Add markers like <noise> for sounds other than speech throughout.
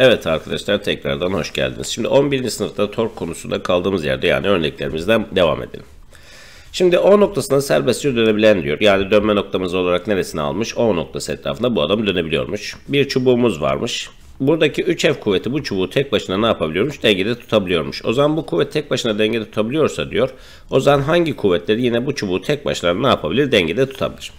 Evet arkadaşlar tekrardan hoş geldiniz. Şimdi 11. sınıfta tork konusunda kaldığımız yerde yani örneklerimizden devam edelim. Şimdi O noktasına serbestçe dönebilen diyor. Yani dönme noktamız olarak neresini almış? O noktası etrafında bu adam dönebiliyormuş. Bir çubuğumuz varmış. Buradaki 3F kuvveti bu çubuğu tek başına ne yapabiliyormuş? Dengede tutabiliyormuş. O zaman bu kuvvet tek başına dengede tutabiliyorsa diyor. O zaman hangi kuvvetleri yine bu çubuğu tek başına ne yapabilir? Dengede tutabilir.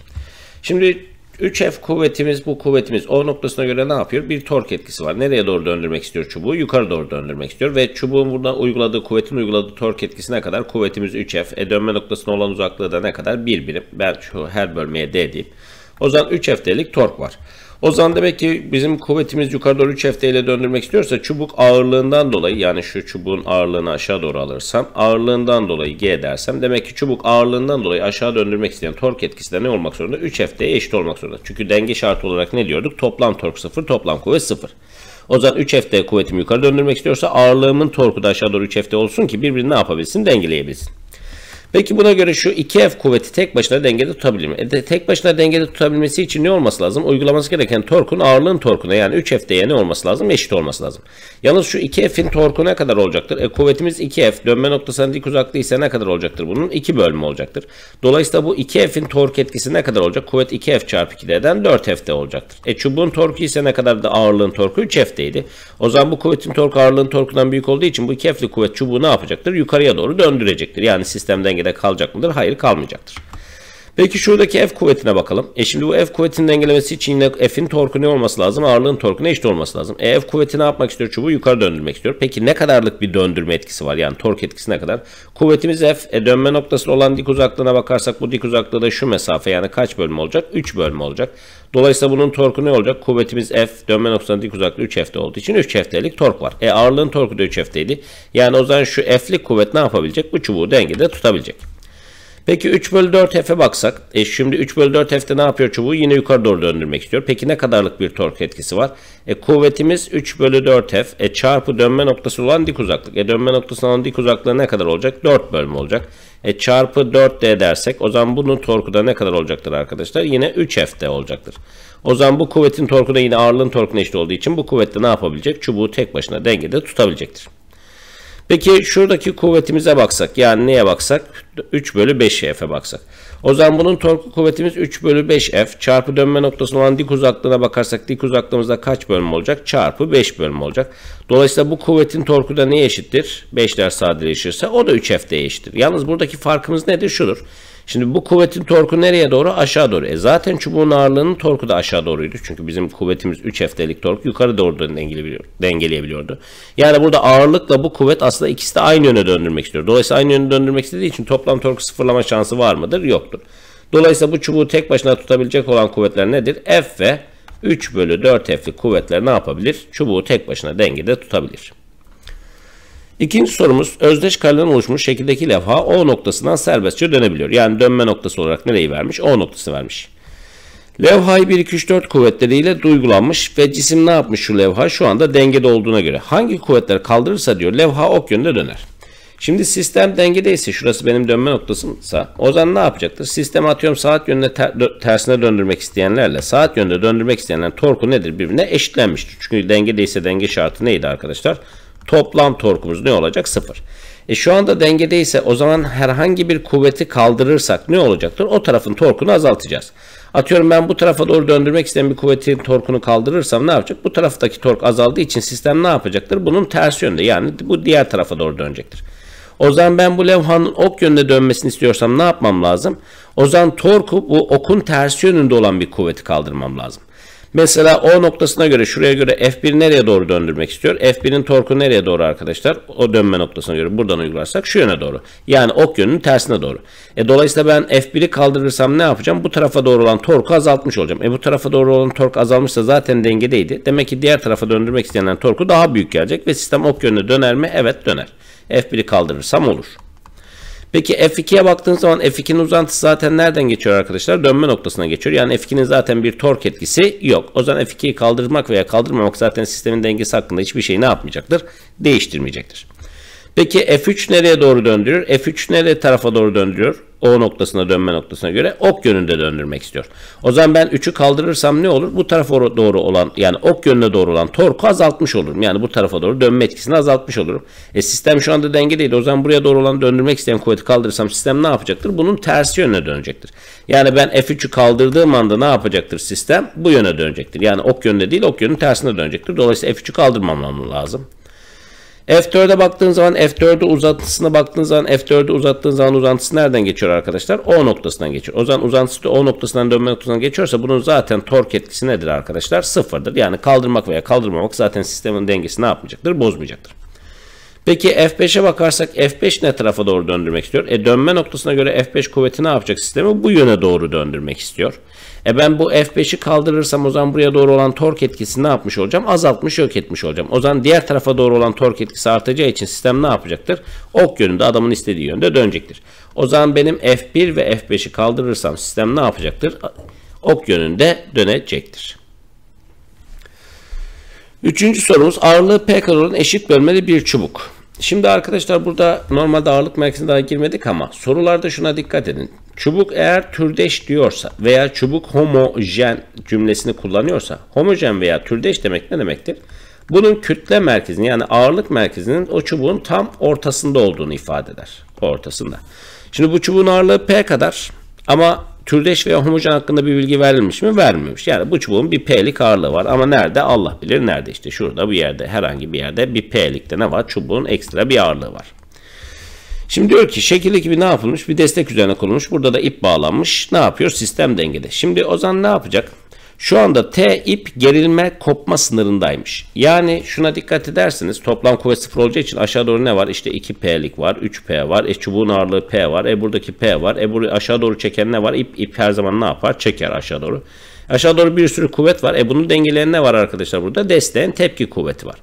Şimdi 3F kuvvetimiz bu kuvvetimiz O noktasına göre ne yapıyor? Bir tork etkisi var. Nereye doğru döndürmek istiyor çubuğu? Yukarı doğru döndürmek istiyor ve çubuğun burada uyguladığı kuvvetin uyguladığı tork etkisine kadar kuvvetimiz 3F. E dönme noktasına olan uzaklığı da ne kadar? Bir birim. Ben şu her bölmeye D diyeyim. O zaman 3F'lik tork var. O zaman demek ki bizim kuvvetimiz yukarı doğru 3 ile döndürmek istiyorsa çubuk ağırlığından dolayı yani şu çubuğun ağırlığını aşağı doğru alırsam ağırlığından dolayı G dersem demek ki çubuk ağırlığından dolayı aşağı döndürmek isteyen tork etkisi de ne olmak zorunda? 3 FT'ye eşit olmak zorunda. Çünkü denge şartı olarak ne diyorduk? Toplam tork 0, toplam kuvvet 0. O zaman 3 FT kuvvetimi yukarı döndürmek istiyorsa ağırlığımın torku da aşağı doğru 3 FT olsun ki birbirini ne yapabilsin? Dengeleyebilsin. Peki buna göre şu 2 F kuvveti tek başına dengede tutabilir mi? E de, tek başına dengede tutabilmesi için ne olması lazım? Uygulaması gereken torkun ağırlığın torkuna yani 3 f F'deye ne olması lazım? Eşit olması lazım. Yalnız şu 2 F'in torku ne kadar olacaktır? E, kuvvetimiz 2 F. Dönme noktasına dik uzaklığı ise ne kadar olacaktır? Bunun 2 bölme olacaktır. Dolayısıyla bu 2 F'in tork etkisi ne kadar olacak? Kuvvet 2 F çarpı 2D'den 4 f de olacaktır. E çubuğun torku ise ne kadar da ağırlığın torku? 3 F'deydi. O zaman bu kuvvetin torku ağırlığın torkundan büyük olduğu için bu 2 F'li kuvvet çubuğu ne yapacaktır? Yukarıya doğru döndürecektir. Yani sistemden dengede kalacak mıdır? Hayır kalmayacaktır. Peki şuradaki F kuvvetine bakalım. E şimdi bu F kuvvetinin dengelemesi için yine F'in torku ne olması lazım? Ağırlığın torku ne eşit olması lazım. E F kuvveti ne yapmak istiyor? Çubuğu yukarı döndürmek istiyor. Peki ne kadarlık bir döndürme etkisi var? Yani tork etkisi ne kadar? Kuvvetimiz F. E dönme noktası olan dik uzaklığına bakarsak bu dik uzaklığı da şu mesafe yani kaç bölme olacak? 3 bölme olacak. Dolayısıyla bunun torku ne olacak? Kuvvetimiz F dönme noktasına dik uzaklığı 3 F'de olduğu için 3 F'lik tork var. E ağırlığın torku da 3 F'deydi. Yani o zaman şu F'lik kuvvet ne yapabilecek? Bu çubuğu dengede tutabilecek. Peki 3 bölü 4 F'e baksak. E şimdi 3 bölü 4 F'de ne yapıyor çubuğu? Yine yukarı doğru döndürmek istiyor. Peki ne kadarlık bir tork etkisi var? E kuvvetimiz 3 bölü 4 F. E çarpı dönme noktası olan dik uzaklık. E dönme noktası olan dik uzaklığı ne kadar olacak? 4 bölme olacak. E çarpı 4 D dersek o zaman bunun torku da ne kadar olacaktır arkadaşlar? Yine 3 f F'de olacaktır. O zaman bu kuvvetin torku da yine ağırlığın torkuna eşit olduğu için bu kuvvette ne yapabilecek? Çubuğu tek başına dengede tutabilecektir. Peki şuradaki kuvvetimize baksak yani neye baksak? 3 bölü 5 F'e baksak. O zaman bunun torku kuvvetimiz 3 bölü 5 F çarpı dönme noktasının olan dik uzaklığına bakarsak dik uzaklığımızda kaç bölüm olacak? Çarpı 5 bölüm olacak. Dolayısıyla bu kuvvetin torku da neye eşittir? 5'ler sadeleşirse o da 3 F'de eşittir. Yalnız buradaki farkımız nedir? Şudur. Şimdi bu kuvvetin torku nereye doğru? Aşağı doğru. E zaten çubuğun ağırlığının torku da aşağı doğruydu. Çünkü bizim kuvvetimiz 3 F'lik tork yukarı doğru dengeleyebiliyordu. Yani burada ağırlıkla bu kuvvet aslında ikisi de aynı yöne döndürmek istiyor. Dolayısıyla aynı yöne döndürmek istediği için toplam torku sıfırlama şansı var mıdır? Yoktur. Dolayısıyla bu çubuğu tek başına tutabilecek olan kuvvetler nedir? F ve 3 bölü 4 F'lik kuvvetler ne yapabilir? Çubuğu tek başına dengede tutabilir. İkinci sorumuz özdeş kareden oluşmuş şekildeki levha O noktasından serbestçe dönebiliyor. Yani dönme noktası olarak nereyi vermiş? O noktası vermiş. Levhayı 1, 2, 3, 4 kuvvetleriyle duygulanmış ve cisim ne yapmış şu levha? Şu anda dengede olduğuna göre. Hangi kuvvetler kaldırırsa diyor levha ok yönde döner. Şimdi sistem dengedeyse şurası benim dönme noktasımsa o zaman ne yapacaktır? Sistem atıyorum saat yönüne ter, dö, tersine döndürmek isteyenlerle saat yönünde döndürmek isteyenlerin torku nedir birbirine eşitlenmiştir. Çünkü dengedeyse denge şartı neydi Arkadaşlar Toplam torkumuz ne olacak? Sıfır. E şu anda dengede ise o zaman herhangi bir kuvveti kaldırırsak ne olacaktır? O tarafın torkunu azaltacağız. Atıyorum ben bu tarafa doğru döndürmek isteyen bir kuvvetin torkunu kaldırırsam ne yapacak? Bu taraftaki tork azaldığı için sistem ne yapacaktır? Bunun ters yönde yani bu diğer tarafa doğru dönecektir. O zaman ben bu levhanın ok yönünde dönmesini istiyorsam ne yapmam lazım? O zaman torku bu okun ters yönünde olan bir kuvveti kaldırmam lazım. Mesela O noktasına göre şuraya göre F1 nereye doğru döndürmek istiyor? F1'in torku nereye doğru arkadaşlar? O dönme noktasına göre buradan uygularsak şu yöne doğru. Yani ok yönünün tersine doğru. E, dolayısıyla ben F1'i kaldırırsam ne yapacağım? Bu tarafa doğru olan torku azaltmış olacağım. E bu tarafa doğru olan tork azalmışsa zaten dengedeydi. Demek ki diğer tarafa döndürmek istenen torku daha büyük gelecek ve sistem ok yönüne döner mi? Evet döner. F1'i kaldırırsam olur. Peki F2'ye baktığınız zaman F2'nin uzantısı zaten nereden geçiyor arkadaşlar? Dönme noktasına geçiyor. Yani F2'nin zaten bir tork etkisi yok. O zaman F2'yi kaldırmak veya kaldırmamak zaten sistemin dengesi hakkında hiçbir şey ne yapmayacaktır? Değiştirmeyecektir. Peki F3 nereye doğru döndürüyor? F3 nereye tarafa doğru döndürüyor? O noktasına dönme noktasına göre ok yönünde döndürmek istiyor. O zaman ben 3'ü kaldırırsam ne olur? Bu tarafa doğru olan yani ok yönüne doğru olan torku azaltmış olurum. Yani bu tarafa doğru dönme etkisini azaltmış olurum. E sistem şu anda dengedeydi. O zaman buraya doğru olan döndürmek isteyen kuvveti kaldırırsam sistem ne yapacaktır? Bunun tersi yönüne dönecektir. Yani ben F3'ü kaldırdığım anda ne yapacaktır sistem? Bu yöne dönecektir. Yani ok yönünde değil ok yönünün tersine dönecektir. Dolayısıyla F3'ü kaldırmam lazım. F4'e baktığın zaman F4'ü uzantısına baktığın zaman F4'ü uzattığın zaman uzantısı nereden geçiyor arkadaşlar? O noktasından geçiyor. O zaman uzantısı da O noktasından dönme noktasına geçiyorsa bunun zaten tork etkisi nedir arkadaşlar? Sıfırdır. Yani kaldırmak veya kaldırmamak zaten sistemin dengesi ne yapmayacaktır? Bozmayacaktır. Peki F5'e bakarsak F5 ne tarafa doğru döndürmek istiyor? E dönme noktasına göre F5 kuvveti ne yapacak sistemi? Bu yöne doğru döndürmek istiyor. E ben bu F5'i kaldırırsam o zaman buraya doğru olan tork etkisi ne yapmış olacağım? Azaltmış yok etmiş olacağım. O zaman diğer tarafa doğru olan tork etkisi artacağı için sistem ne yapacaktır? Ok yönünde adamın istediği yönde dönecektir. O zaman benim F1 ve F5'i kaldırırsam sistem ne yapacaktır? Ok yönünde dönecektir. Üçüncü sorumuz ağırlığı P kadar olan eşit bölmeli bir çubuk. Şimdi arkadaşlar burada normalde ağırlık merkezine daha girmedik ama sorularda şuna dikkat edin. Çubuk eğer türdeş diyorsa veya çubuk homojen cümlesini kullanıyorsa homojen veya türdeş demek ne demektir? Bunun kütle merkezini yani ağırlık merkezinin o çubuğun tam ortasında olduğunu ifade eder. Ortasında. Şimdi bu çubuğun ağırlığı P kadar ama türdeş veya homojen hakkında bir bilgi verilmiş mi? Vermemiş. Yani bu çubuğun bir P'lik ağırlığı var ama nerede? Allah bilir nerede işte şurada bir yerde herhangi bir yerde bir P'likte ne var? Çubuğun ekstra bir ağırlığı var. Şimdi diyor ki şekil ekibi ne yapılmış? Bir destek üzerine kurulmuş. Burada da ip bağlanmış. Ne yapıyor? Sistem dengede. Şimdi Ozan ne yapacak? Şu anda T ip gerilme kopma sınırındaymış. Yani şuna dikkat edersiniz toplam kuvvet sıfır olacağı için aşağı doğru ne var? İşte 2P'lik var, 3P var, e çubuğun ağırlığı P var, e buradaki P var, e buraya aşağı doğru çeken ne var? İp, ip her zaman ne yapar? Çeker aşağı doğru. Aşağı doğru bir sürü kuvvet var. E bunu dengeleyen ne var arkadaşlar burada? Desteğin tepki kuvveti var.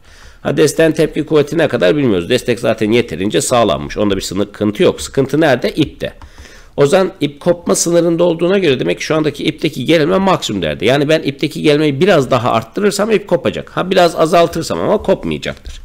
Ha desteğin tepki kuvveti ne kadar bilmiyoruz. Destek zaten yeterince sağlanmış. Onda bir sıkıntı yok. Sıkıntı nerede? İpte. O zaman ip kopma sınırında olduğuna göre demek ki şu andaki ipteki gerilme maksimum derdi. Yani ben ipteki gerilmeyi biraz daha arttırırsam ip kopacak. Ha biraz azaltırsam ama kopmayacaktır.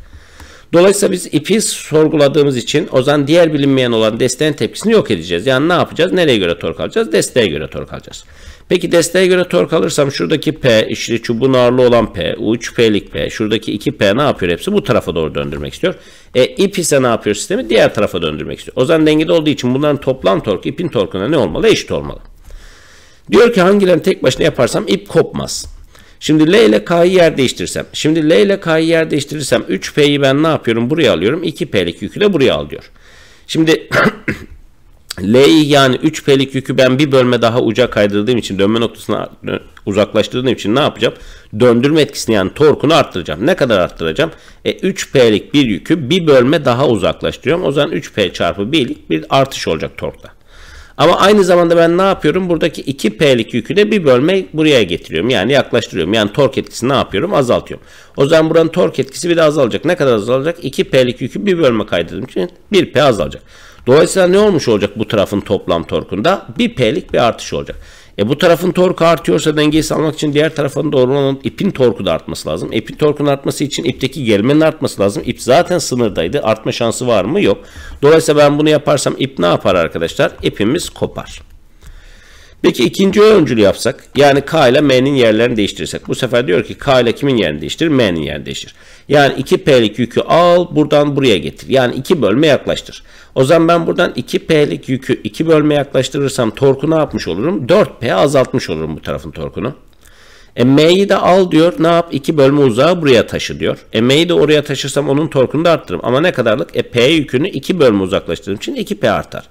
Dolayısıyla biz ipi sorguladığımız için o zaman diğer bilinmeyen olan desteğin tepkisini yok edeceğiz. Yani ne yapacağız? Nereye göre tork alacağız? Desteğe göre tork alacağız. Peki desteğe göre tork alırsam şuradaki P, işte çubuğun ağırlığı olan P, U3P'lik P, şuradaki 2P ne yapıyor hepsi? Bu tarafa doğru döndürmek istiyor. E, ip ise ne yapıyor sistemi? Diğer tarafa döndürmek istiyor. O zaman dengede olduğu için bunların toplam tork ipin torkuna ne olmalı? Eşit olmalı. Diyor ki hangilerini tek başına yaparsam ip kopmaz. Şimdi L ile K'yı yer değiştirsem. Şimdi L ile K'yı yer değiştirirsem 3P'yi ben ne yapıyorum? Buraya alıyorum. 2P'lik yükü de buraya al diyor. Şimdi <clears throat> L yani 3P'lik yükü ben bir bölme daha uca kaydırdığım için dönme noktasına uzaklaştırdığım için ne yapacağım? Döndürme etkisini yani torkunu arttıracağım. Ne kadar arttıracağım? E, 3P'lik bir yükü bir bölme daha uzaklaştırıyorum. O zaman 3P çarpı 1'lik bir artış olacak torkta. Ama aynı zamanda ben ne yapıyorum? Buradaki 2P'lik yükü de bir bölme buraya getiriyorum. Yani yaklaştırıyorum. Yani tork etkisi ne yapıyorum? Azaltıyorum. O zaman buranın tork etkisi bir de azalacak. Ne kadar azalacak? 2P'lik yükü bir bölme kaydırdığım için 1P azalacak. Dolayısıyla ne olmuş olacak bu tarafın toplam torkunda? Bir P'lik bir artış olacak. E bu tarafın torku artıyorsa dengeyi sağlamak için diğer tarafın doğru olan ipin torku da artması lazım. İpin torkunun artması için ipteki gelmenin artması lazım. İp zaten sınırdaydı. Artma şansı var mı? Yok. Dolayısıyla ben bunu yaparsam ip ne yapar arkadaşlar? İpimiz kopar. Peki ikinci öncülü yapsak yani K ile M'nin yerlerini değiştirirsek. Bu sefer diyor ki K ile kimin yerini değiştir? M'nin yerini değiştir. Yani 2P'lik yükü al buradan buraya getir. Yani 2 bölme yaklaştır. O zaman ben buradan 2P'lik yükü 2 bölme yaklaştırırsam torku ne yapmış olurum? 4P azaltmış olurum bu tarafın torkunu. E, M'yi de al diyor ne yap? 2 bölme uzağa buraya taşı diyor. E, M'yi de oraya taşırsam onun torkunu da arttırırım. Ama ne kadarlık? E, P yükünü 2 bölme uzaklaştırdığım için 2P artar.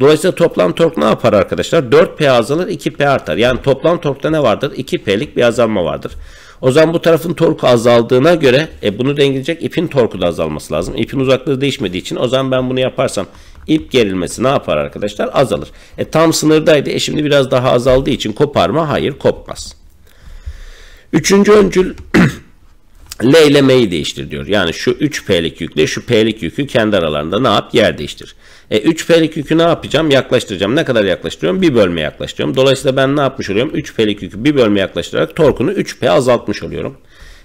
Dolayısıyla toplam tork ne yapar arkadaşlar? 4P azalır 2P artar. Yani toplam torkta ne vardır? 2P'lik bir azalma vardır. O zaman bu tarafın torku azaldığına göre e, bunu dengeleyecek ipin torku da azalması lazım. İpin uzaklığı değişmediği için o zaman ben bunu yaparsam ip gerilmesi ne yapar arkadaşlar? Azalır. E, tam sınırdaydı. E şimdi biraz daha azaldığı için kopar mı? Hayır kopmaz. Üçüncü öncül L ile M'yi değiştir diyor. Yani şu 3P'lik yükle şu P'lik yükü kendi aralarında ne yap? Yer değiştir. E 3P'lik yükü ne yapacağım? Yaklaştıracağım. Ne kadar yaklaştırıyorum? Bir bölme yaklaştırıyorum. Dolayısıyla ben ne yapmış oluyorum? 3P'lik yükü bir bölme yaklaştırarak torkunu 3P azaltmış oluyorum.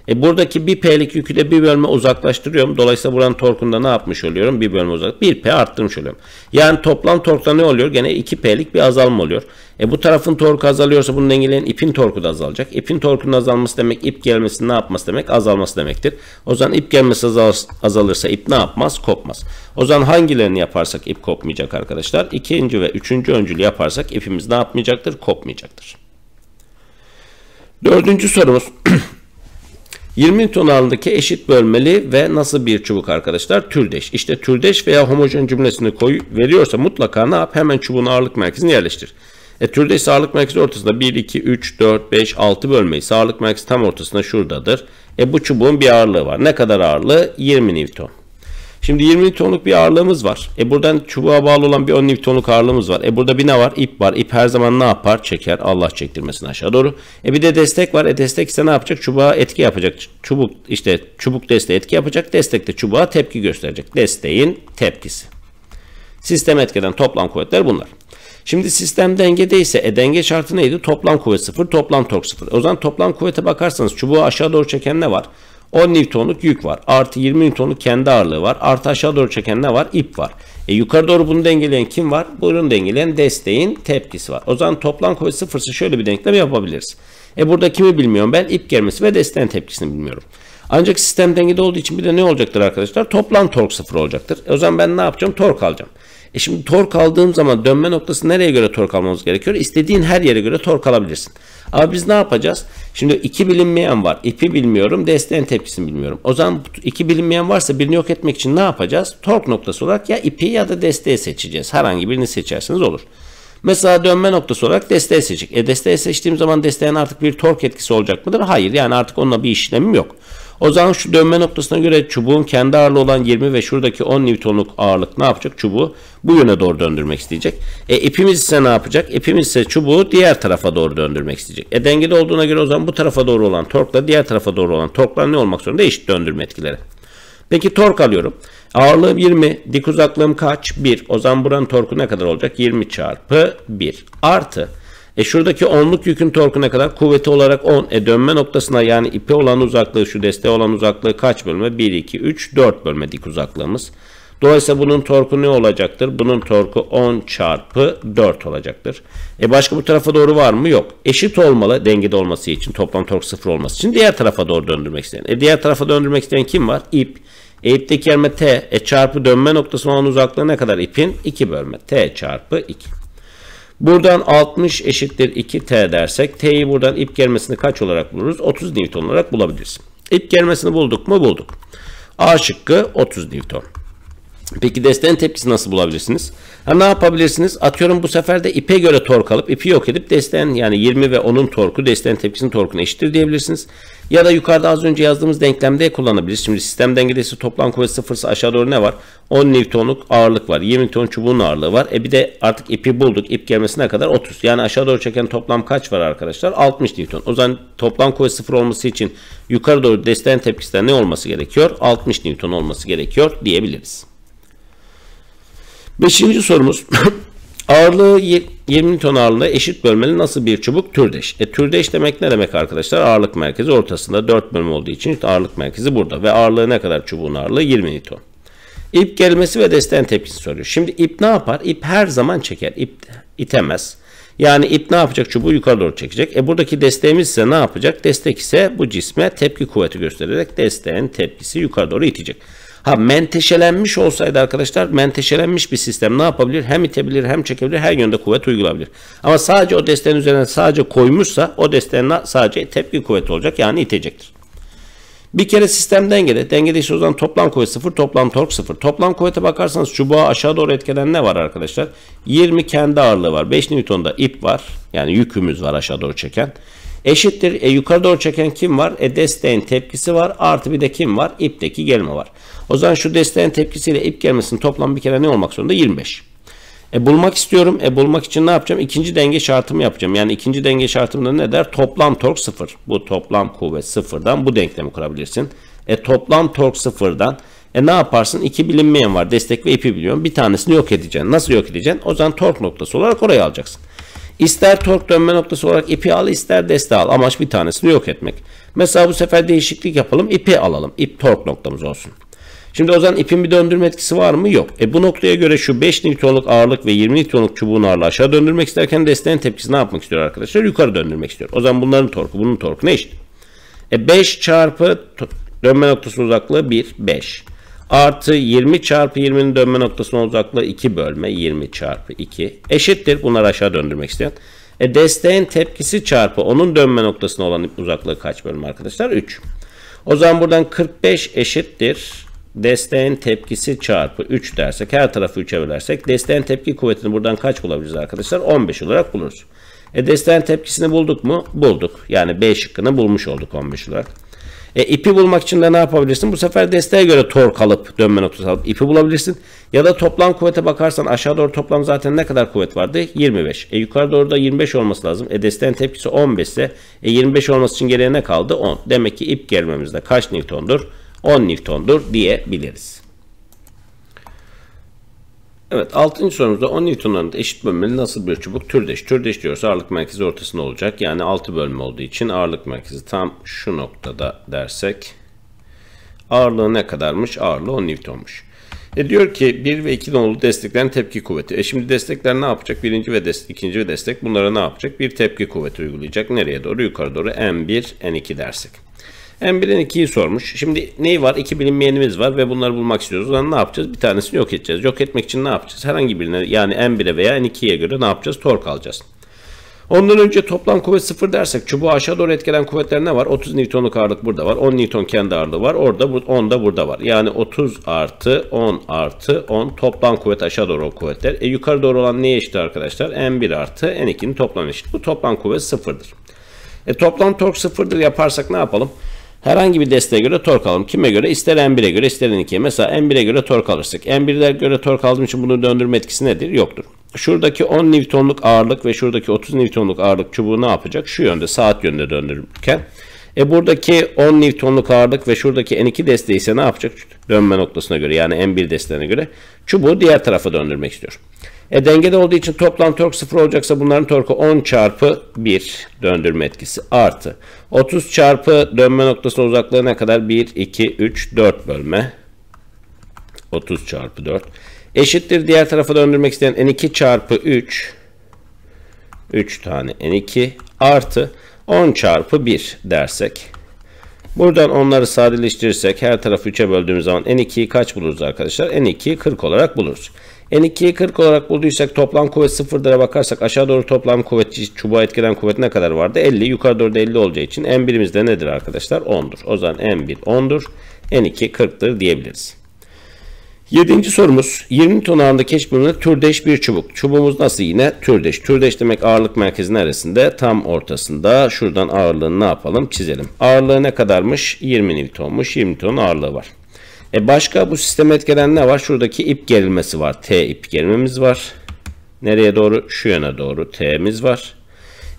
E buradaki bir P'lik yükü de bir bölme uzaklaştırıyorum. Dolayısıyla buranın torkunda ne yapmış oluyorum? Bir bölme uzak. Bir P arttırmış oluyorum. Yani toplam torkta ne oluyor? Gene 2 P'lik bir azalma oluyor. E bu tarafın torku azalıyorsa bunu dengeleyen ipin torku da azalacak. İpin torkunun azalması demek ip gelmesi ne yapması demek? Azalması demektir. O zaman ip gelmesi azalırsa ip ne yapmaz? Kopmaz. O zaman hangilerini yaparsak ip kopmayacak arkadaşlar? İkinci ve üçüncü öncülü yaparsak ipimiz ne yapmayacaktır? Kopmayacaktır. Dördüncü sorumuz 20 ton ağırlığındaki eşit bölmeli ve nasıl bir çubuk arkadaşlar? Türdeş. İşte türdeş veya homojen cümlesini koy veriyorsa mutlaka ne yap? Hemen çubuğun ağırlık merkezini yerleştir. E, türdeş ağırlık merkezi ortasında 1, 2, 3, 4, 5, 6 bölmeyi ağırlık merkezi tam ortasında şuradadır. E, bu çubuğun bir ağırlığı var. Ne kadar ağırlığı? 20 Newton. Şimdi 20 Newton'luk bir ağırlığımız var. E buradan çubuğa bağlı olan bir 10 Newton'luk ağırlığımız var. E burada bir ne var? İp var. İp her zaman ne yapar? Çeker. Allah çektirmesin aşağı doğru. E bir de destek var. E destek ise ne yapacak? Çubuğa etki yapacak. Çubuk işte çubuk desteği etki yapacak. Destek de çubuğa tepki gösterecek. Desteğin tepkisi. Sistem etkeden toplam kuvvetler bunlar. Şimdi sistem dengede ise e, denge şartı neydi? Toplam kuvvet sıfır, toplam tork sıfır. O zaman toplam kuvvete bakarsanız çubuğu aşağı doğru çeken ne var? 10 Newton'luk yük var. Artı 20 Newton'luk kendi ağırlığı var. Artı aşağı doğru çeken ne var? İp var. E yukarı doğru bunu dengeleyen kim var? Bunu dengeleyen desteğin tepkisi var. O zaman toplam kuvvet sıfırsa şöyle bir denklem yapabiliriz. E burada kimi bilmiyorum ben? İp germesi ve desteğin tepkisini bilmiyorum. Ancak sistem dengede olduğu için bir de ne olacaktır arkadaşlar? Toplam tork sıfır olacaktır. E o zaman ben ne yapacağım? Tork alacağım. E şimdi tork aldığım zaman dönme noktası nereye göre tork almamız gerekiyor? İstediğin her yere göre tork alabilirsin. Ama biz ne yapacağız? Şimdi iki bilinmeyen var. İpi bilmiyorum, desteğin tepkisini bilmiyorum. O zaman iki bilinmeyen varsa birini yok etmek için ne yapacağız? Tork noktası olarak ya ipi ya da desteği seçeceğiz. Herhangi birini seçerseniz olur. Mesela dönme noktası olarak desteği seçecek. E desteği seçtiğim zaman desteğin artık bir tork etkisi olacak mıdır? Hayır. Yani artık onunla bir işlemim yok. O zaman şu dönme noktasına göre çubuğun kendi ağırlığı olan 20 ve şuradaki 10 Newton'luk ağırlık ne yapacak? Çubuğu bu yöne doğru döndürmek isteyecek. E ipimiz ise ne yapacak? İpimiz ise çubuğu diğer tarafa doğru döndürmek isteyecek. E dengede olduğuna göre o zaman bu tarafa doğru olan torkla diğer tarafa doğru olan torklar ne olmak zorunda? Eşit döndürme etkileri. Peki tork alıyorum. Ağırlığım 20. Dik uzaklığım kaç? 1. O zaman buranın torku ne kadar olacak? 20 çarpı 1 artı e şuradaki onluk yükün torkuna kadar? Kuvveti olarak 10. E dönme noktasına yani ipe olan uzaklığı şu desteğe olan uzaklığı kaç bölme? 1, 2, 3, 4 bölme dik uzaklığımız. Dolayısıyla bunun torku ne olacaktır? Bunun torku 10 çarpı 4 olacaktır. E başka bu tarafa doğru var mı? Yok. Eşit olmalı dengede olması için toplam tork sıfır olması için diğer tarafa doğru döndürmek isteyen. E diğer tarafa döndürmek isteyen kim var? İp. E ipteki yerme T. E çarpı dönme noktasına olan uzaklığı ne kadar ipin? 2 bölme. T çarpı 2. Buradan 60 eşittir 2T dersek T'yi buradan ip germesini kaç olarak buluruz? 30 Newton olarak bulabiliriz. İp germesini bulduk mu? Bulduk. A şıkkı 30 Newton. Peki desteğin tepkisi nasıl bulabilirsiniz? Ha, ne yapabilirsiniz? Atıyorum bu sefer de ipe göre tork alıp ipi yok edip desteğin yani 20 ve 10'un torku desteğin tepkisinin torkuna eşittir diyebilirsiniz. Ya da yukarıda az önce yazdığımız denklemde kullanabiliriz. Şimdi sistem dengedesi toplam kuvvet sıfırsa aşağı doğru ne var? 10 Newton'luk ağırlık var. 20 Newton çubuğun ağırlığı var. E bir de artık ipi bulduk. İp gelmesine kadar 30. Yani aşağı doğru çeken toplam kaç var arkadaşlar? 60 Newton. O zaman toplam kuvvet sıfır olması için yukarı doğru desteğin tepkisinden ne olması gerekiyor? 60 Newton olması gerekiyor diyebiliriz. Beşinci sorumuz <clears throat> ağırlığı 20 ton ağırlığında eşit bölmeli nasıl bir çubuk? Türdeş. E, türdeş demek ne demek arkadaşlar? Ağırlık merkezi ortasında 4 bölüm olduğu için ağırlık merkezi burada. Ve ağırlığı ne kadar çubuğun ağırlığı? 20 ton. İp gelmesi ve desten tepkisi soruyor. Şimdi ip ne yapar? İp her zaman çeker. İp itemez. Yani ip ne yapacak? Çubuğu yukarı doğru çekecek. E buradaki desteğimiz ise ne yapacak? Destek ise bu cisme tepki kuvveti göstererek desteğin tepkisi yukarı doğru itecek. Ha menteşelenmiş olsaydı arkadaşlar menteşelenmiş bir sistem ne yapabilir? Hem itebilir hem çekebilir her yönde kuvvet uygulayabilir. Ama sadece o desteğin üzerine sadece koymuşsa o desteğin sadece tepki kuvveti olacak yani itecektir. Bir kere sistem dengede. Dengede işte o zaman toplam kuvvet sıfır, toplam tork sıfır. Toplam kuvvete bakarsanız çubuğa aşağı doğru etkeden ne var arkadaşlar? 20 kendi ağırlığı var. 5 Newton'da ip var. Yani yükümüz var aşağı doğru çeken. Eşittir. E, yukarı doğru çeken kim var? E desteğin tepkisi var. Artı bir de kim var? İpteki gelme var. O zaman şu desteğin tepkisiyle ip gelmesinin Toplam bir kere ne olmak zorunda? 25. E bulmak istiyorum. E bulmak için ne yapacağım? İkinci denge şartımı yapacağım. Yani ikinci denge şartımda ne der? Toplam tork sıfır. Bu toplam kuvvet sıfırdan bu denklemi kurabilirsin. E toplam tork sıfırdan e ne yaparsın? İki bilinmeyen var. Destek ve ipi biliyorum. Bir tanesini yok edeceksin. Nasıl yok edeceksin? O zaman tork noktası olarak orayı alacaksın. İster tork dönme noktası olarak ipi al ister deste al. Amaç bir tanesini yok etmek. Mesela bu sefer değişiklik yapalım. ipi alalım. İp tork noktamız olsun. Şimdi o zaman ipin bir döndürme etkisi var mı? Yok. E bu noktaya göre şu 5 Newton'luk ağırlık ve 20 Newton'luk çubuğun ağırlığı aşağı döndürmek isterken desteğin tepkisi ne yapmak istiyor arkadaşlar? Yukarı döndürmek istiyor. O zaman bunların torku, bunun torku ne işte? E 5 çarpı dönme noktası uzaklığı 1, 5 artı 20 çarpı 20'nin dönme noktasına uzaklığı 2 bölme 20 çarpı 2 eşittir. Bunları aşağı döndürmek isteyen. E desteğin tepkisi çarpı onun dönme noktasına olan uzaklığı kaç bölme arkadaşlar? 3. O zaman buradan 45 eşittir. Desteğin tepkisi çarpı 3 dersek her tarafı 3'e bölersek desteğin tepki kuvvetini buradan kaç bulabiliriz arkadaşlar? 15 olarak buluruz. E desteğin tepkisini bulduk mu? Bulduk. Yani B şıkkını bulmuş olduk 15 olarak. E, ipi bulmak için de ne yapabilirsin? Bu sefer desteğe göre tork alıp dönme noktası alıp ipi bulabilirsin. Ya da toplam kuvvete bakarsan aşağı doğru toplam zaten ne kadar kuvvet vardı? 25. E, yukarı doğru da 25 olması lazım. E, desteğin tepkisi 15 ise e, 25 olması için geriye ne kaldı? 10. Demek ki ip germemizde kaç Newton'dur? 10 Newton'dur diyebiliriz. Evet altıncı sorumuzda 10 Newton'larında eşit bölmeli nasıl bir çubuk türdeş? Türdeş diyorsa ağırlık merkezi ortasında olacak. Yani 6 bölme olduğu için ağırlık merkezi tam şu noktada dersek. Ağırlığı ne kadarmış? Ağırlığı 10 Newton'muş. E diyor ki 1 ve 2 nolu desteklerin tepki kuvveti. E şimdi destekler ne yapacak? Birinci ve destek, ikinci ve destek bunlara ne yapacak? Bir tepki kuvveti uygulayacak. Nereye doğru? Yukarı doğru m 1 N2 dersek. M1'in 2'yi sormuş. Şimdi neyi var? İki bilinmeyenimiz var ve bunları bulmak istiyoruz. O zaman ne yapacağız? Bir tanesini yok edeceğiz. Yok etmek için ne yapacağız? Herhangi birine yani M1'e veya M2'ye göre ne yapacağız? Tork alacağız. Ondan önce toplam kuvvet sıfır dersek çubuğu aşağı doğru etkilen kuvvetler ne var? 30 Newton'luk ağırlık burada var. 10 Newton kendi ağırlığı var. Orada 10 da burada var. Yani 30 artı 10 artı 10 toplam kuvvet aşağı doğru o kuvvetler. E, yukarı doğru olan neye eşit arkadaşlar? M1 artı N2'nin toplam eşit. Bu toplam kuvvet sıfırdır. E, toplam tork sıfırdır yaparsak ne yapalım? Herhangi bir desteğe göre tork alalım. Kime göre? İster M1'e göre ister N2'ye. Mesela M1'e göre tork alırsak. M1'e göre tork aldığım için bunu döndürme etkisi nedir? Yoktur. Şuradaki 10 Newton'luk ağırlık ve şuradaki 30 Newton'luk ağırlık çubuğu ne yapacak? Şu yönde saat yönünde döndürürken. E buradaki 10 Newton'luk ağırlık ve şuradaki N2 desteği ise ne yapacak? Dönme noktasına göre yani M1 desteğine göre çubuğu diğer tarafa döndürmek istiyorum. E dengede olduğu için toplam tork 0 olacaksa bunların torku 10 çarpı 1 döndürme etkisi artı 30 çarpı dönme noktasına uzaklığı ne kadar 1 2 3 4 bölme 30 çarpı 4 eşittir diğer tarafa döndürmek isteyen n2 çarpı 3 3 tane n2 artı 10 çarpı 1 dersek Buradan onları sadeleştirirsek her tarafı 3'e böldüğümüz zaman N2'yi kaç buluruz arkadaşlar? N2'yi 40 olarak buluruz. N2'ye 40 olarak bulduysak toplam kuvvet 0 lira bakarsak aşağı doğru toplam kuvvet çubuğa etkiden kuvvet ne kadar vardı? 50. Yukarı doğru da 50 olacağı için N1'imiz de nedir arkadaşlar? 10'dur. O zaman N1 10'dur. N2 40'tır diyebiliriz. Yedinci sorumuz 20 ton ağırlığında keş türdeş bir çubuk. Çubuğumuz nasıl yine? Türdeş. Türdeş demek ağırlık merkezi neresinde? Tam ortasında. Şuradan ağırlığını ne yapalım? Çizelim. Ağırlığı ne kadarmış? 20 Newton'muş. 20 ton ağırlığı var. E başka bu sisteme etkeden ne var? Şuradaki ip gerilmesi var. T ip gerilmemiz var. Nereye doğru? Şu yana doğru T'miz var.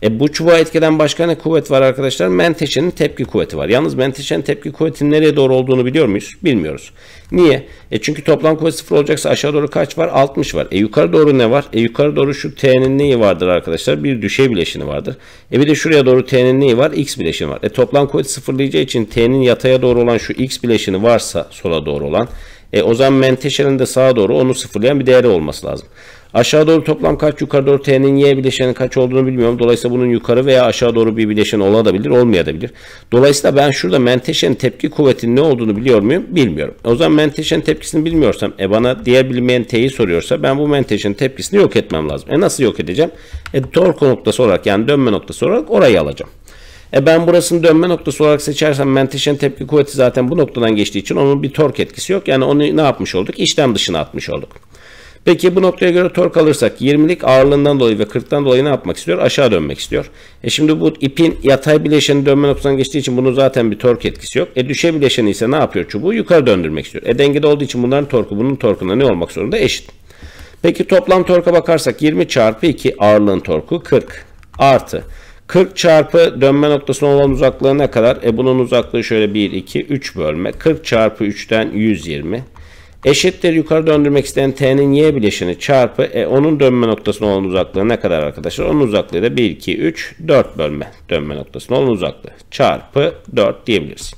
E bu çubuğa etkeden başka ne kuvvet var arkadaşlar? Menteşenin tepki kuvveti var. Yalnız menteşenin tepki kuvvetinin nereye doğru olduğunu biliyor muyuz? Bilmiyoruz. Niye? E çünkü toplam kuvvet sıfır olacaksa aşağı doğru kaç var? 60 var. E yukarı doğru ne var? E yukarı doğru şu T'nin neyi vardır arkadaşlar? Bir düşey bileşeni vardır. E bir de şuraya doğru T'nin neyi var? X bileşeni var. E toplam kuvvet sıfırlayacağı için T'nin yataya doğru olan şu X bileşeni varsa sola doğru olan. E o zaman menteşenin de sağa doğru onu sıfırlayan bir değeri olması lazım. Aşağı doğru toplam kaç yukarı doğru t'nin y bileşeni kaç olduğunu bilmiyorum. Dolayısıyla bunun yukarı veya aşağı doğru bir bileşen olabilir olmayabilir. Dolayısıyla ben şurada menteşenin tepki kuvvetinin ne olduğunu biliyor muyum? Bilmiyorum. O zaman menteşenin tepkisini bilmiyorsam e bana diğer bilmeyen t'yi soruyorsa ben bu menteşenin tepkisini yok etmem lazım. E nasıl yok edeceğim? E torku noktası olarak yani dönme noktası olarak orayı alacağım. E ben burasını dönme noktası olarak seçersem menteşenin tepki kuvveti zaten bu noktadan geçtiği için onun bir tork etkisi yok. Yani onu ne yapmış olduk? İşlem dışına atmış olduk. Peki bu noktaya göre tork alırsak 20'lik ağırlığından dolayı ve 40'tan dolayı ne yapmak istiyor? Aşağı dönmek istiyor. E şimdi bu ipin yatay bileşeni dönme noktasından geçtiği için bunun zaten bir tork etkisi yok. E düşe bileşeni ise ne yapıyor? Çubuğu yukarı döndürmek istiyor. E dengede olduğu için bunların torku bunun torkuna ne olmak zorunda? Eşit. Peki toplam torka bakarsak 20 çarpı 2 ağırlığın torku 40 artı 40 çarpı dönme noktasına olan uzaklığı ne kadar? E bunun uzaklığı şöyle 1, 2, 3 bölme. 40 çarpı 3'ten 120. Eşittir yukarı döndürmek isteyen t'nin y bileşeni çarpı e, onun dönme noktasına olan uzaklığı ne kadar arkadaşlar? Onun uzaklığı da 1, 2, 3, 4 bölme dönme noktasına olan uzaklığı çarpı 4 diyebiliriz.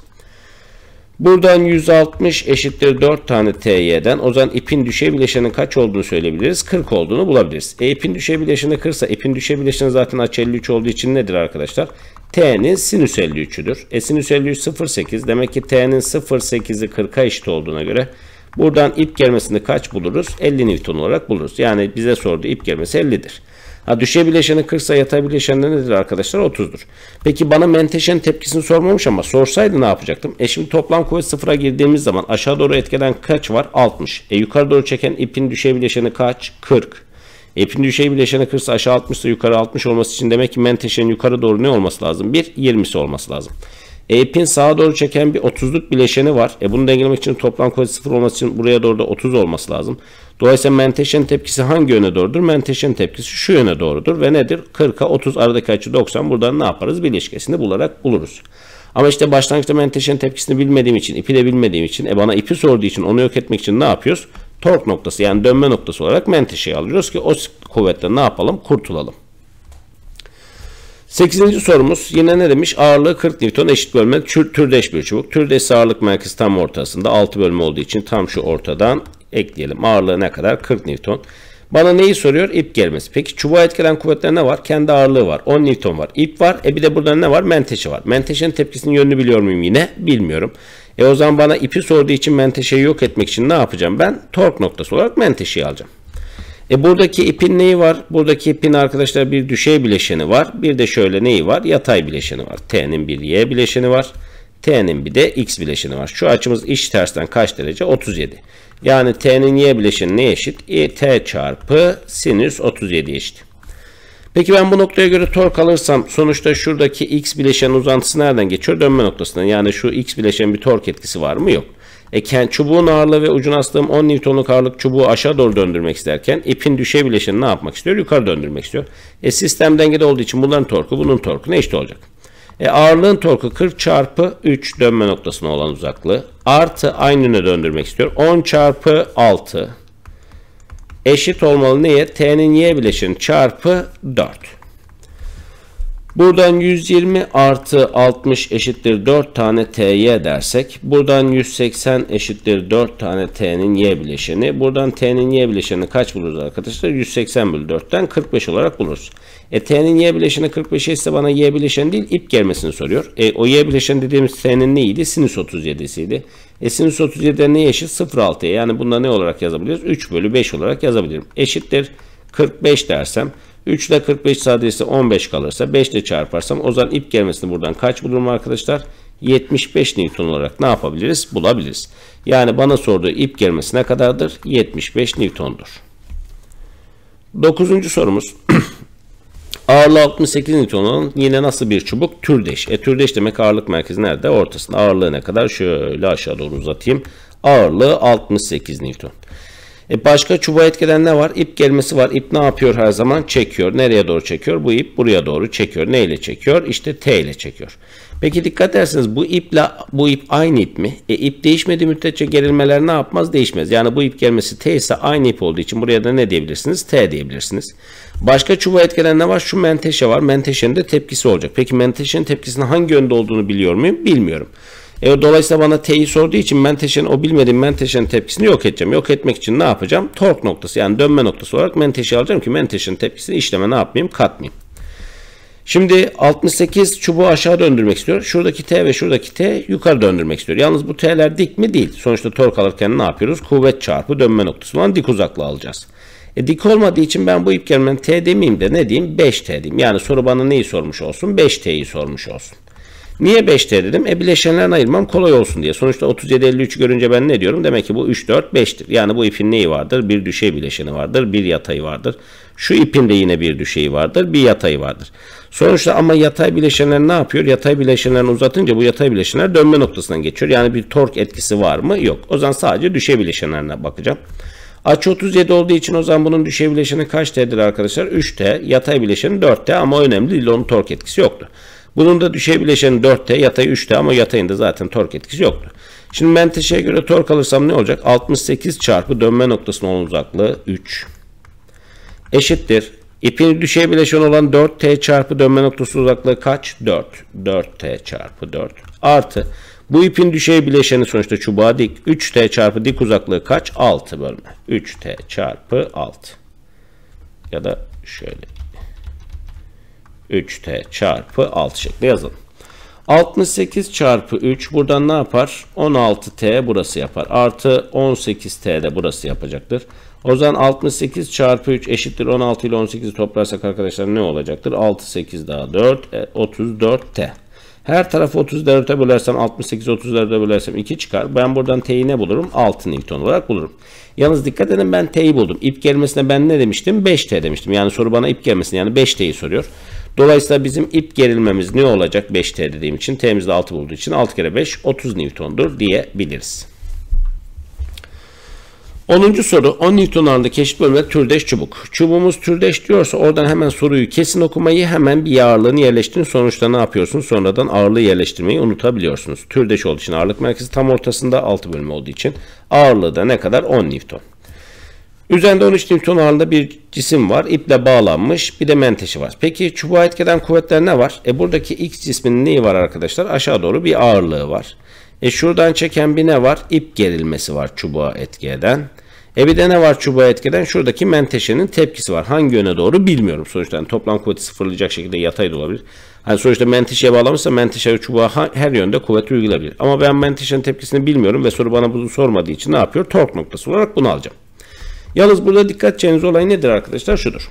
Buradan 160 eşittir 4 tane TY'den o zaman ipin düşey bileşenin kaç olduğunu söyleyebiliriz. 40 olduğunu bulabiliriz. E ipin düşey bileşeni 40 ise ipin düşey bileşeni zaten aç 53 olduğu için nedir arkadaşlar? T'nin sinüs 53'üdür. E sinüs 53 0,8 demek ki T'nin 0,8'i 40'a eşit olduğuna göre Buradan ip germesini kaç buluruz? 50 Newton olarak buluruz. Yani bize sordu ip germesi 50'dir. Ha düşe bileşeni 40 yatay bileşen de nedir arkadaşlar? 30'dur. Peki bana menteşen tepkisini sormamış ama sorsaydı ne yapacaktım? E şimdi toplam kuvvet sıfıra girdiğimiz zaman aşağı doğru etkilen kaç var? 60. E yukarı doğru çeken ipin düşe bileşeni kaç? 40. İpin ipin düşey bileşeni 40 aşağı 60 yukarı 60 olması için demek ki menteşenin yukarı doğru ne olması lazım? 1. 20'si olması lazım. Ep'in sağa doğru çeken bir 30'luk bileşeni var. E bunu dengelemek için toplam kuvvet 0 olması için buraya doğru da 30 olması lazım. Dolayısıyla menteşenin tepkisi hangi yöne doğrudur? Menteşenin tepkisi şu yöne doğrudur ve nedir? 40'a 30 aradaki açı 90. Buradan ne yaparız? Bir ilişkisini bularak buluruz. Ama işte başlangıçta menteşenin tepkisini bilmediğim için, ipi de bilmediğim için, e bana ipi sorduğu için onu yok etmek için ne yapıyoruz? Tork noktası yani dönme noktası olarak menteşeyi alıyoruz ki o kuvvetle ne yapalım? Kurtulalım. 8. sorumuz yine ne demiş? Ağırlığı 40 Newton eşit bölmek türdeş bir çubuk. Türdeş ağırlık merkezi tam ortasında 6 bölme olduğu için tam şu ortadan ekleyelim. Ağırlığı ne kadar? 40 Newton. Bana neyi soruyor? İp gelmesi. Peki çubuğa etkilen kuvvetler ne var? Kendi ağırlığı var. 10 Newton var. İp var. E bir de burada ne var? Menteşe var. Menteşenin tepkisinin yönünü biliyor muyum yine? Bilmiyorum. E o zaman bana ipi sorduğu için menteşeyi yok etmek için ne yapacağım? Ben tork noktası olarak menteşeyi alacağım. E buradaki ipin neyi var? Buradaki ipin arkadaşlar bir düşey bileşeni var. Bir de şöyle neyi var? Yatay bileşeni var. T'nin bir Y bileşeni var. T'nin bir de X bileşeni var. Şu açımız iç tersten kaç derece? 37. Yani T'nin Y bileşeni ne eşit? E, T çarpı sinüs 37 eşit. Peki ben bu noktaya göre tork alırsam sonuçta şuradaki X bileşen uzantısı nereden geçiyor? Dönme noktasından. Yani şu X bileşen bir tork etkisi var mı? Yok. E, çubuğun ağırlığı ve ucuna astığım 10 Newton'luk ağırlık çubuğu aşağı doğru döndürmek isterken ipin düşey bileşeni ne yapmak istiyor? Yukarı döndürmek istiyor. E, sistem dengede olduğu için bunların torku bunun torku ne işte olacak? E, ağırlığın torku 40 çarpı 3 dönme noktasına olan uzaklığı artı aynını döndürmek istiyor. 10 çarpı 6 eşit olmalı neye? T'nin y bileşeni çarpı 4. Buradan 120 artı 60 eşittir 4 tane t'ye dersek. Buradan 180 eşittir 4 tane t'nin y bileşeni. Buradan t'nin y bileşeni kaç buluruz arkadaşlar? 180 bölü 4'ten 45 olarak buluruz. E t'nin y bileşeni 45 ise bana y bileşeni değil ip gelmesini soruyor. E o y bileşeni dediğimiz t'nin neydi? Sinüs 37'siydi. E sinüs 37'de neye eşit? 0.6'ya. Yani bunda ne olarak yazabiliriz? 3 bölü 5 olarak yazabilirim. Eşittir 45 dersem 3 ile 45 sadesi 15 kalırsa 5 ile çarparsam o zaman ip gelmesini buradan kaç bulurum arkadaşlar? 75 Newton olarak ne yapabiliriz? Bulabiliriz. Yani bana sorduğu ip gelmesine kadardır? 75 Newton'dur. Dokuzuncu sorumuz. <clears throat> Ağırlığı 68 Newton olan yine nasıl bir çubuk? Türdeş. E türdeş demek ağırlık merkezi nerede? Ortasında. Ağırlığı ne kadar? Şöyle aşağı doğru uzatayım. Ağırlığı 68 Newton. E başka çuba etkilen ne var? İp gelmesi var. İp ne yapıyor her zaman? Çekiyor. Nereye doğru çekiyor? Bu ip buraya doğru çekiyor. Ne ile çekiyor? İşte T ile çekiyor. Peki dikkat ederseniz bu iple bu ip aynı ip mi? E ip değişmediği müddetçe gerilmeler ne yapmaz? Değişmez. Yani bu ip gelmesi T ise aynı ip olduğu için buraya da ne diyebilirsiniz? T diyebilirsiniz. Başka çuba etkilen ne var? Şu menteşe var. Menteşenin de tepkisi olacak. Peki menteşenin tepkisinin hangi yönde olduğunu biliyor muyum? Bilmiyorum. E, dolayısıyla bana T'yi sorduğu için menteşen o bilmediğim menteşen tepkisini yok edeceğim. Yok etmek için ne yapacağım? Tork noktası yani dönme noktası olarak Menteşe alacağım ki menteşen tepkisini işleme ne yapmayayım? Katmayayım. Şimdi 68 çubuğu aşağı döndürmek istiyor. Şuradaki T ve şuradaki T yukarı döndürmek istiyor. Yalnız bu T'ler dik mi? Değil. Sonuçta tork alırken ne yapıyoruz? Kuvvet çarpı dönme noktası olan dik uzaklığı alacağız. E, dik olmadığı için ben bu ip T demeyeyim de ne diyeyim? 5T diyeyim. Yani soru bana neyi sormuş olsun? 5T'yi sormuş olsun. Niye 5T dedim? E bileşenlerini ayırmam kolay olsun diye. Sonuçta 37-53 görünce ben ne diyorum? Demek ki bu 3-4-5'tir. Yani bu ipin neyi vardır? Bir düşey bileşeni vardır. Bir yatayı vardır. Şu ipin de yine bir düşeyi vardır. Bir yatayı vardır. Sonuçta ama yatay bileşenler ne yapıyor? Yatay bileşenlerini uzatınca bu yatay bileşenler dönme noktasından geçiyor. Yani bir tork etkisi var mı? Yok. O zaman sadece düşey bileşenlerine bakacağım. Açı 37 olduğu için o zaman bunun düşey bileşeni kaç T'dir arkadaşlar? 3T. Yatay bileşeni 4T ama önemli değil. Onun tork etkisi yoktu. Bunun da düşey bileşeni 4T, yatay 3T ama yatayında zaten tork etkisi yoktu. Şimdi menteşeye göre tork alırsam ne olacak? 68 çarpı dönme noktasının olan uzaklığı 3 eşittir. İpin düşey bileşeni olan 4T çarpı dönme noktası uzaklığı kaç? 4. 4T çarpı 4 artı bu ipin düşey bileşeni sonuçta çubuğa dik. 3T çarpı dik uzaklığı kaç? 6 bölme. 3T çarpı 6. Ya da şöyle 3t çarpı 6 şeklinde yazalım. 68 çarpı 3 buradan ne yapar? 16t burası yapar. Artı 18t de burası yapacaktır. O zaman 68 çarpı 3 eşittir 16 ile 18'i toplarsak arkadaşlar ne olacaktır? 6, 8 daha 4, 34t. E, Her tarafı 34'e bölersem 68'i 34'e bölersem 2 çıkar. Ben buradan T'yi ne bulurum? 6 Newton olarak bulurum. Yalnız dikkat edin ben T'yi buldum. İp gelmesine ben ne demiştim? 5T demiştim. Yani soru bana ip gelmesine yani 5T'yi soruyor. Dolayısıyla bizim ip gerilmemiz ne olacak? 5T dediğim için T'mizde 6 bulduğu için 6 kere 5 30 Newton'dur diyebiliriz. 10. soru 10 Newton ağırlığındaki eşit bölümde türdeş çubuk. Çubuğumuz türdeş diyorsa oradan hemen soruyu kesin okumayı hemen bir ağırlığını yerleştirin. Sonuçta ne yapıyorsunuz? Sonradan ağırlığı yerleştirmeyi unutabiliyorsunuz. Türdeş olduğu için ağırlık merkezi tam ortasında 6 bölüm olduğu için ağırlığı da ne kadar? 10 Newton. Üzerinde 13 Newton ağırlığında bir cisim var. İple bağlanmış. Bir de menteşi var. Peki çubuğa etkeden kuvvetler ne var? E buradaki X cisminin neyi var arkadaşlar? Aşağı doğru bir ağırlığı var. E şuradan çeken bir ne var? İp gerilmesi var çubuğa etki E bir de ne var çubuğa etkiden? Şuradaki menteşenin tepkisi var. Hangi yöne doğru bilmiyorum. Sonuçta yani toplam kuvveti sıfırlayacak şekilde yatay da olabilir. Hani sonuçta menteşeye bağlamışsa menteşe ve çubuğa her yönde kuvvet uygulayabilir. Ama ben menteşenin tepkisini bilmiyorum ve soru bana bunu sormadığı için ne yapıyor? Tork noktası olarak bunu alacağım. Yalnız burada dikkat çekeceğiniz olay nedir arkadaşlar? Şudur.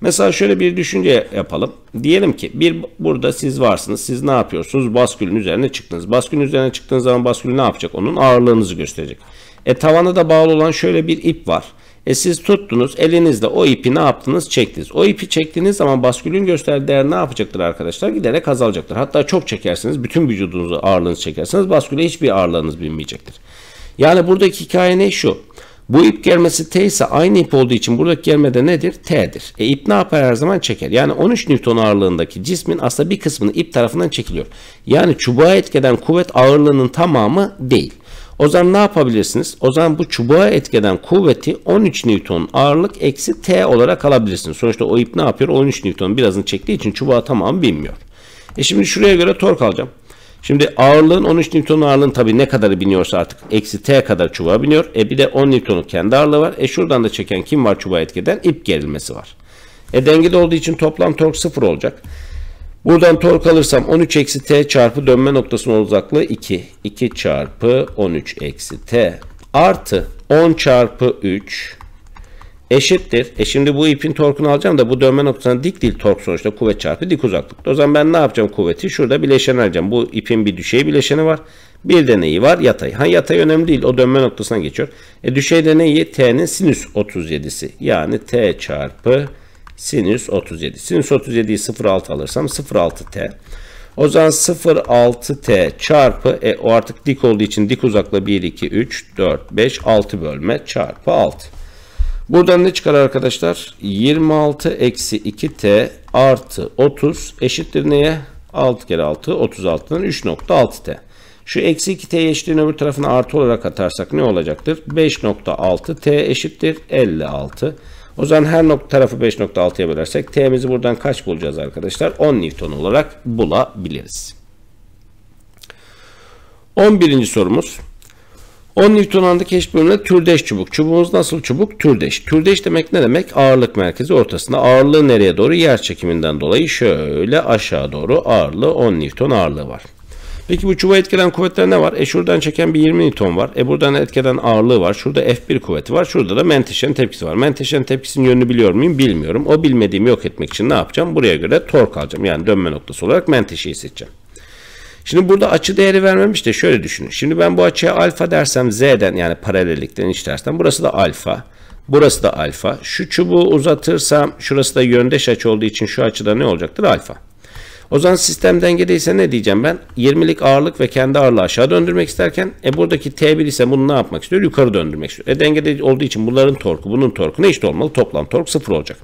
Mesela şöyle bir düşünce yapalım. Diyelim ki bir burada siz varsınız. Siz ne yapıyorsunuz? Baskülün üzerine çıktınız. Baskülün üzerine çıktığınız zaman baskül ne yapacak? Onun ağırlığınızı gösterecek. E tavana da bağlı olan şöyle bir ip var. E siz tuttunuz elinizde o ipi ne yaptınız? Çektiniz. O ipi çektiğiniz zaman baskülün gösterdiği değer ne yapacaktır arkadaşlar? Giderek azalacaktır. Hatta çok çekersiniz. Bütün vücudunuzu ağırlığınızı çekersiniz. Basküle hiçbir ağırlığınız binmeyecektir. Yani buradaki hikaye ne şu? Bu ip gelmesi T ise aynı ip olduğu için buradaki gelmede nedir? T'dir. E ip ne yapar her zaman çeker. Yani 13 Newton ağırlığındaki cismin aslında bir kısmını ip tarafından çekiliyor. Yani çubuğa etkeden kuvvet ağırlığının tamamı değil. O zaman ne yapabilirsiniz? O zaman bu çubuğa etkeden kuvveti 13 Newton ağırlık eksi T olarak alabilirsiniz. Sonuçta o ip ne yapıyor? 13 Newton birazını çektiği için çubuğa tamamı binmiyor. E şimdi şuraya göre tork alacağım. Şimdi ağırlığın 13 Newton ağırlığın tabi ne kadarı biniyorsa artık eksi T kadar çuva biniyor. E bir de 10 Newton'un kendi ağırlığı var. E şuradan da çeken kim var çubuğa etkeden? İp gerilmesi var. E dengede olduğu için toplam tork 0 olacak. Buradan tork alırsam 13 eksi T çarpı dönme noktasının uzaklığı 2. 2 çarpı 13 eksi T artı 10 çarpı 3 eşittir. E şimdi bu ipin torkunu alacağım da bu dönme noktasına dik değil tork sonuçta kuvvet çarpı dik uzaklık. O zaman ben ne yapacağım kuvveti? Şurada bileşen alacağım. Bu ipin bir düşey bileşeni var. Bir de neyi var? Yatay. Ha yatay önemli değil. O dönme noktasına geçiyor. E düşey deneyi T'nin sinüs 37'si. Yani T çarpı sinüs 37. Sinüs 37'yi 0,6 alırsam 0,6 T. O zaman 0,6 T çarpı e, o artık dik olduğu için dik uzakla 1, 2, 3, 4, 5, 6 bölme çarpı 6. Buradan ne çıkar arkadaşlar? 26 eksi 2t artı 30 eşittir neye? 6 kere 6 36'dan 3.6t. Şu eksi 2t eşitliğin öbür tarafına artı olarak atarsak ne olacaktır? 5.6t eşittir 56. O zaman her nokta tarafı 5.6'ya bölersek t'mizi buradan kaç bulacağız arkadaşlar? 10 newton olarak bulabiliriz. 11. sorumuz. 10 Newton anda keşif türdeş çubuk. Çubuğumuz nasıl çubuk? Türdeş. Türdeş demek ne demek? Ağırlık merkezi ortasında. Ağırlığı nereye doğru? Yer çekiminden dolayı şöyle aşağı doğru ağırlığı 10 Newton ağırlığı var. Peki bu çubuğa etkilen kuvvetler ne var? E şuradan çeken bir 20 Newton var. E buradan etkilen ağırlığı var. Şurada F1 kuvveti var. Şurada da menteşen tepkisi var. Menteşen tepkisinin yönünü biliyor muyum? Bilmiyorum. O bilmediğimi yok etmek için ne yapacağım? Buraya göre tork alacağım. Yani dönme noktası olarak menteşeyi seçeceğim. Şimdi burada açı değeri vermemiş de şöyle düşünün. Şimdi ben bu açıya alfa dersem z'den yani paralellikten iç dersten burası da alfa. Burası da alfa. Şu çubuğu uzatırsam şurası da yöndeş açı olduğu için şu açıda ne olacaktır? Alfa. O zaman sistem dengedeyse ne diyeceğim ben? 20'lik ağırlık ve kendi ağırlığı aşağı döndürmek isterken e buradaki T1 ise bunu ne yapmak istiyor? Yukarı döndürmek istiyor. E dengede olduğu için bunların torku, bunun torku ne işte olmalı? Toplam tork sıfır olacak.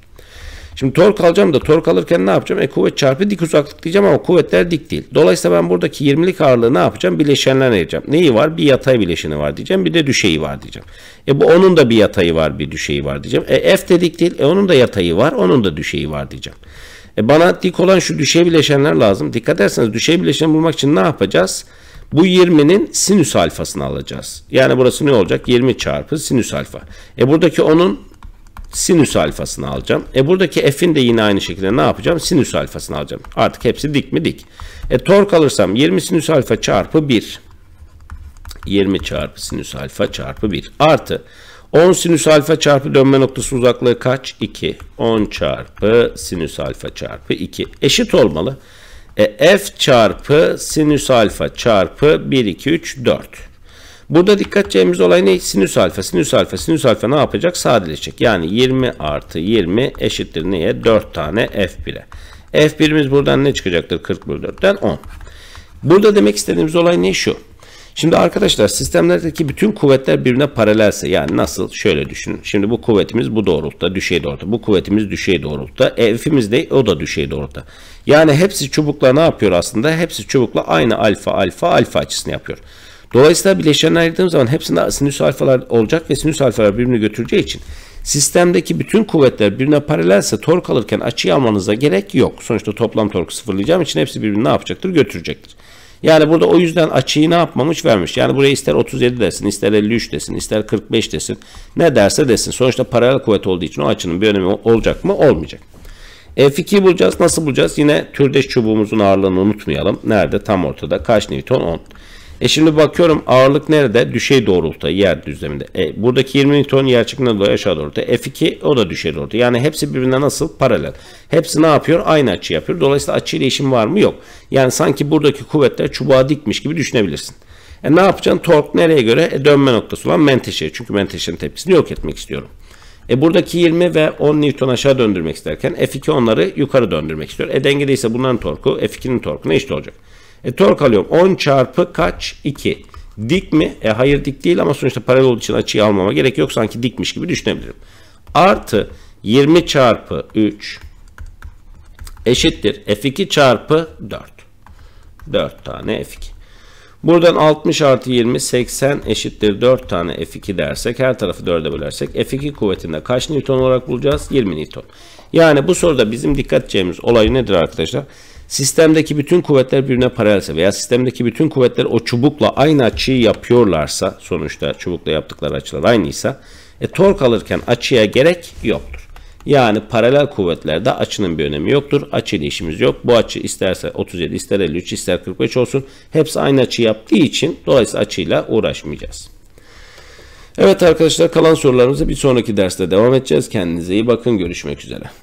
Şimdi tork alacağım da tork alırken ne yapacağım? E kuvvet çarpı dik uzaklık diyeceğim ama kuvvetler dik değil. Dolayısıyla ben buradaki 20'lik ağırlığı ne yapacağım? Bileşenler ayıracağım. Neyi var? Bir yatay bileşeni var diyeceğim. Bir de düşeyi var diyeceğim. E bu onun da bir yatayı var bir düşeyi var diyeceğim. E F de dik değil. E onun da yatayı var. Onun da düşeyi var diyeceğim. E bana dik olan şu düşey bileşenler lazım. Dikkat ederseniz düşey bileşen bulmak için ne yapacağız? Bu 20'nin sinüs alfasını alacağız. Yani burası ne olacak? 20 çarpı sinüs alfa. E buradaki onun sinüs alfasını alacağım. E buradaki f'in de yine aynı şekilde ne yapacağım? Sinüs alfasını alacağım. Artık hepsi dik mi dik. E tork alırsam 20 sinüs alfa çarpı 1. 20 çarpı sinüs alfa çarpı 1 artı 10 sinüs alfa çarpı dönme noktası uzaklığı kaç? 2. 10 çarpı sinüs alfa çarpı 2 eşit olmalı. E, f çarpı sinüs alfa çarpı 1, 2, 3, 4. Burada dikkat edeceğimiz olay ne? Sinüs alfa, sinüs alfa, sinüs alfa ne yapacak? Sadeleşecek. Yani 20 artı 20 eşittir neye? 4 tane f1'e. f1'imiz buradan ne çıkacaktır? 40 bölü 4'ten 10. Burada demek istediğimiz olay ne şu? Şimdi arkadaşlar sistemlerdeki bütün kuvvetler birbirine paralelse yani nasıl şöyle düşünün. Şimdi bu kuvvetimiz bu doğrultuda düşey doğrultuda. Bu kuvvetimiz düşey doğrultuda. E, F'imiz de o da düşey doğrultuda. Yani hepsi çubukla ne yapıyor aslında? Hepsi çubukla aynı alfa alfa alfa açısını yapıyor. Dolayısıyla bileşenler ayırdığım zaman hepsinde sinüs alfalar olacak ve sinüs alfalar birbirini götüreceği için sistemdeki bütün kuvvetler birbirine paralelse tork alırken açıyı almanıza gerek yok. Sonuçta toplam torku sıfırlayacağım için hepsi birbirini ne yapacaktır? Götürecektir. Yani burada o yüzden açıyı ne yapmamış vermiş. Yani buraya ister 37 desin, ister 53 desin, ister 45 desin. Ne derse desin. Sonuçta paralel kuvvet olduğu için o açının bir önemi olacak mı? Olmayacak. F2'yi bulacağız. Nasıl bulacağız? Yine türdeş çubuğumuzun ağırlığını unutmayalım. Nerede? Tam ortada. Kaç Newton? 10. E şimdi bakıyorum ağırlık nerede? Düşey doğrultuda yer düzleminde. E, buradaki 20 Newton yer çekiminden dolayı aşağı doğru. E, F2 o da düşey doğrultuda. Yani hepsi birbirine nasıl? Paralel. Hepsi ne yapıyor? Aynı açı yapıyor. Dolayısıyla açı ile işim var mı? Yok. Yani sanki buradaki kuvvetler çubuğa dikmiş gibi düşünebilirsin. E ne yapacaksın? Tork nereye göre? E dönme noktası olan menteşe. Çünkü menteşenin tepkisini yok etmek istiyorum. E buradaki 20 ve 10 Newton aşağı döndürmek isterken F2 onları yukarı döndürmek istiyor. E dengede ise bunların torku F2'nin ne işte olacak. E tork alıyorum. 10 çarpı kaç? 2. Dik mi? E hayır dik değil ama sonuçta paralel olduğu için açıyı almama gerek yok. Sanki dikmiş gibi düşünebilirim. Artı 20 çarpı 3 eşittir. F2 çarpı 4. 4 tane F2. Buradan 60 artı 20 80 eşittir 4 tane F2 dersek her tarafı 4'e bölersek F2 kuvvetinde kaç Newton olarak bulacağız? 20 Newton. Yani bu soruda bizim dikkat edeceğimiz olay nedir arkadaşlar? sistemdeki bütün kuvvetler birbirine paralelse veya sistemdeki bütün kuvvetler o çubukla aynı açıyı yapıyorlarsa sonuçta çubukla yaptıkları açılar aynıysa e, tork alırken açıya gerek yoktur. Yani paralel kuvvetlerde açının bir önemi yoktur. Açıyla işimiz yok. Bu açı isterse 37, ister 53, ister 45 olsun. Hepsi aynı açı yaptığı için dolayısıyla açıyla uğraşmayacağız. Evet arkadaşlar kalan sorularımızı bir sonraki derste devam edeceğiz. Kendinize iyi bakın. Görüşmek üzere.